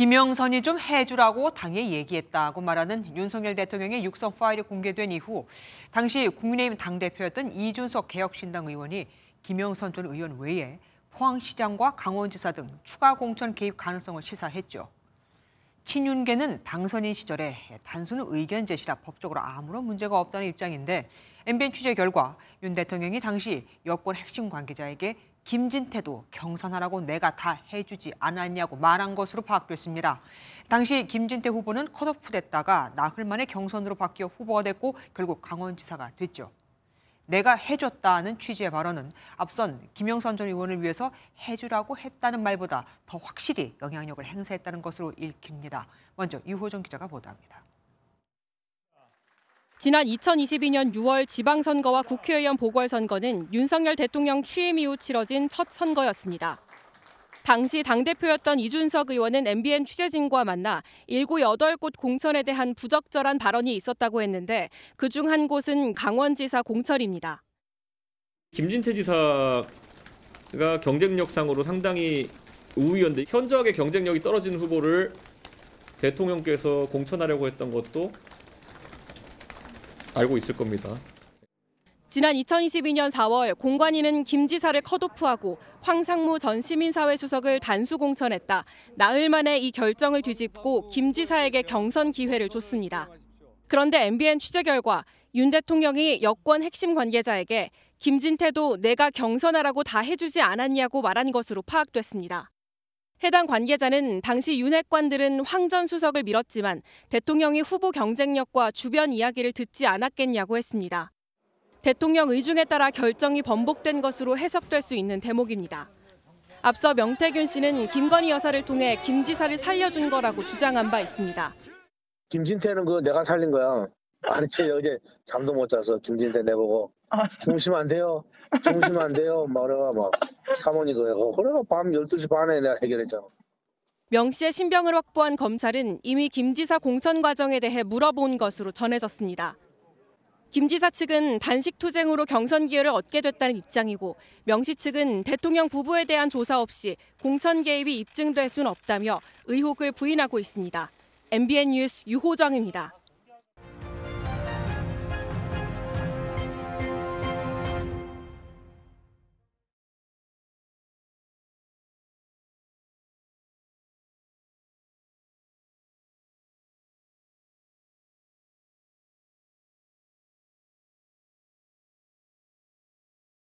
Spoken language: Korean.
김영선이 좀 해주라고 당에 얘기했다고 말하는 윤석열 대통령의 육성 파일이 공개된 이후 당시 국민의힘 당대표였던 이준석 개혁신당 의원이 김영선 전 의원 외에 포항시장과 강원지사 등 추가 공천 개입 가능성을 시사했죠. 친윤계는 당선인 시절에 단순 의견 제시라 법적으로 아무런 문제가 없다는 입장인데 MBN 취재 결과 윤 대통령이 당시 여권 핵심 관계자에게 김진태도 경선하라고 내가 다 해주지 않았냐고 말한 것으로 파악됐습니다. 당시 김진태 후보는 컷오프 됐다가 나흘 만에 경선으로 바뀌어 후보가 됐고 결국 강원지사가 됐죠. 내가 해줬다는 취지의 발언은 앞선 김영선 전 의원을 위해서 해주라고 했다는 말보다 더 확실히 영향력을 행사했다는 것으로 읽힙니다. 먼저 유호정 기자가 보도합니다. 지난 2022년 6월 지방선거와 국회의원 보궐선거는 윤석열 대통령 취임 이후 치러진 첫 선거였습니다. 당시 당대표였던 이준석 의원은 MBN 취재진과 만나 7-8곳 공천에 대한 부적절한 발언이 있었다고 했는데 그 중 한 곳은 강원지사 공천입니다. 김진태 지사가 경쟁력상으로 상당히 우위였는데 현저하게 경쟁력이 떨어진 후보를 대통령께서 공천하려고 했던 것도 알고 있을 겁니다. 지난 2022년 4월 공관위는 김 지사를 컷오프하고 황상무 전 시민사회 수석을 단수 공천했다. 나흘 만에 이 결정을 뒤집고 김 지사에게 경선 기회를 줬습니다. 그런데 MBN 취재 결과 윤 대통령이 여권 핵심 관계자에게 김진태도 내가 경선하라고 다 해주지 않았냐고 말한 것으로 파악됐습니다. 해당 관계자는 당시 윤핵관들은 황 전 수석을 밀었지만 대통령이 후보 경쟁력과 주변 이야기를 듣지 않았겠냐고 했습니다. 대통령 의중에 따라 결정이 번복된 것으로 해석될 수 있는 대목입니다. 앞서 명태균 씨는 김건희 여사를 통해 김 지사를 살려준 거라고 주장한 바 있습니다. 김진태는 그 내가 살린 거야. 아니 제 어제 잠도 못 자서 김진태 내보고 아. 중심 안 돼요 중심 안 돼요 막 그래가 막사모님도 하고 그래가 밤 12시 반에 내가 해결했잖아 명 씨의 신병을 확보한 검찰은 이미 김 지사 공천 과정에 대해 물어본 것으로 전해졌습니다. 김 지사 측은 단식 투쟁으로 경선 기회를 얻게 됐다는 입장이고 명씨 측은 대통령 부부에 대한 조사 없이 공천 개입이 입증될 수는 없다며 의혹을 부인하고 있습니다. MBN 뉴스 유호정입니다.